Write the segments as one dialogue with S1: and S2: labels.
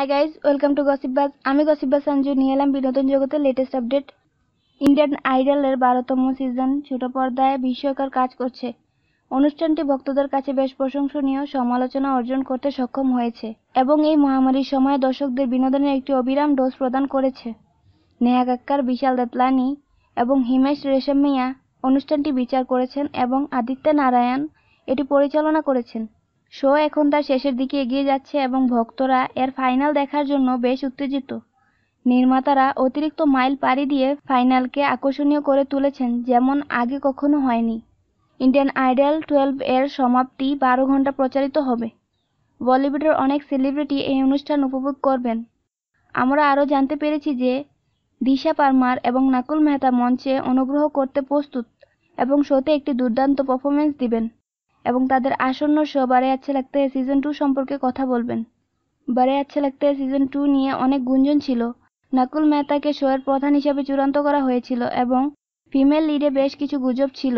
S1: high guys welcome to Gossip আমি গসিবাস বাস সঞ্জু নিয়ে এলাম বিনোদন জগতের লেটেস্ট আপডেট ইন্ডিয়ান আইডলের বারোতম সিজন ছোট পর্দায় বিস্ময়কর কাজ করছে অনুষ্ঠানটি ভক্তদের কাছে বেশ প্রশংসনীয় সমালোচনা অর্জন করতে সক্ষম হয়েছে এবং এই মহামারীর সময় দর্শকদের বিনোদনের একটি অবিরাম ডোজ প্রদান করেছে নেহা কাক্কার বিশাল দেতলানি এবং হিমেশ রেশমিয়া অনুষ্ঠানটি বিচার করেছেন এবং আদিত্য নারায়ণ এটি পরিচালনা করেছেন শো এখন তার শেষের দিকে এগিয়ে যাচ্ছে এবং ভক্তরা এর ফাইনাল দেখার জন্য বেশ উত্তেজিত নির্মাতারা অতিরিক্ত মাইল পাড়ি দিয়ে ফাইনালকে আকর্ষণীয় করে তুলেছেন যেমন আগে কখনো হয়নি ইন্ডিয়ান আইডল টুয়েলভ এর সমাপ্তি বারো ঘন্টা প্রচারিত হবে বলিউডের অনেক সেলিব্রিটি এই অনুষ্ঠান উপভোগ করবেন আমরা আরও জানতে পেরেছি যে দিশা পারমার এবং নাকুল মেহতা মঞ্চে অনুগ্রহ করতে প্রস্তুত এবং শোতে একটি দুর্দান্ত পারফরমেন্স দিবেন এবং তাদের আসন্ন শো বারে আচ্ছা লাগতে সিজন টু সম্পর্কে কথা বলবেন বারে আচ্ছা লাগতে সিজন টু নিয়ে অনেক গুঞ্জন ছিল নাকুল মেহতাকে শোয়ের প্রধান হিসেবে চূড়ান্ত করা হয়েছিল এবং ফিমেল লিডে বেশ কিছু গুজব ছিল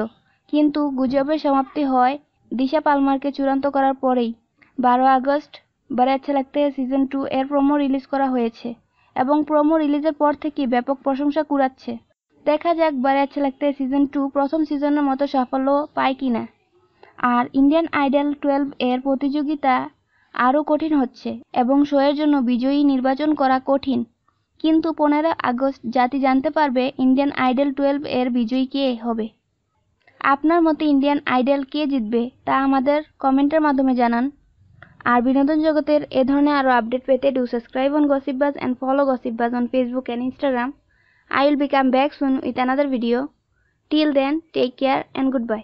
S1: কিন্তু গুজবের সমাপ্তি হয় দিশা পালমারকে চূড়ান্ত করার পরেই বারো আগস্ট বারে আচ্ছা লাগতে সিজন টু এর প্রোমো রিলিজ করা হয়েছে এবং প্রোমো রিলিজের পর থেকেই ব্যাপক প্রশংসা কুড়াচ্ছে দেখা যাক বারে আচ্ছা লাগতে সিজন টু প্রথম সিজনের মতো সাফল্য পায় কিনা আর ইন্ডিয়ান আইডল টুয়েলভ এর প্রতিযোগিতা আরও কঠিন হচ্ছে এবং শোয়ের জন্য বিজয়ী নির্বাচন করা কঠিন কিন্তু পনেরো আগস্ট জাতি জানতে পারবে ইন্ডিয়ান আইডল টুয়েলভ এর বিজয়ী কে হবে আপনার মতে ইন্ডিয়ান আইডল কে জিতবে তা আমাদের কমেন্টের মাধ্যমে জানান আর বিনোদন জগতের এ ধরনের আরও আপডেট পেতে do subscribe on Gossip Buzz and follow Gossip Buzz on Facebook and Instagram I will become back soon with with video till then take care and good by